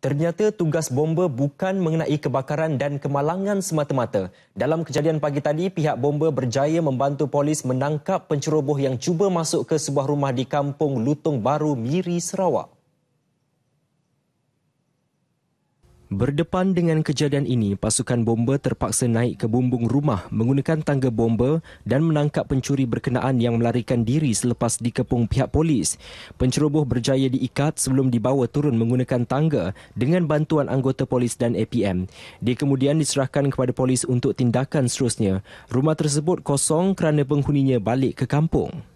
Ternyata tugas bomba bukan mengenai kebakaran dan kemalangan semata-mata. Dalam kejadian pagi tadi, pihak bomba berjaya membantu polis menangkap penceroboh yang cuba masuk ke sebuah rumah di kampung Lutong Baru, Miri, Sarawak. Berdepan dengan kejadian ini, pasukan bomba terpaksa naik ke bumbung rumah menggunakan tangga bomba dan menangkap pencuri berkenaan yang melarikan diri selepas dikepung pihak polis. Penceroboh berjaya diikat sebelum dibawa turun menggunakan tangga dengan bantuan anggota polis dan APM. Dia kemudian diserahkan kepada polis untuk tindakan seterusnya. Rumah tersebut kosong kerana penghuninya balik ke kampung.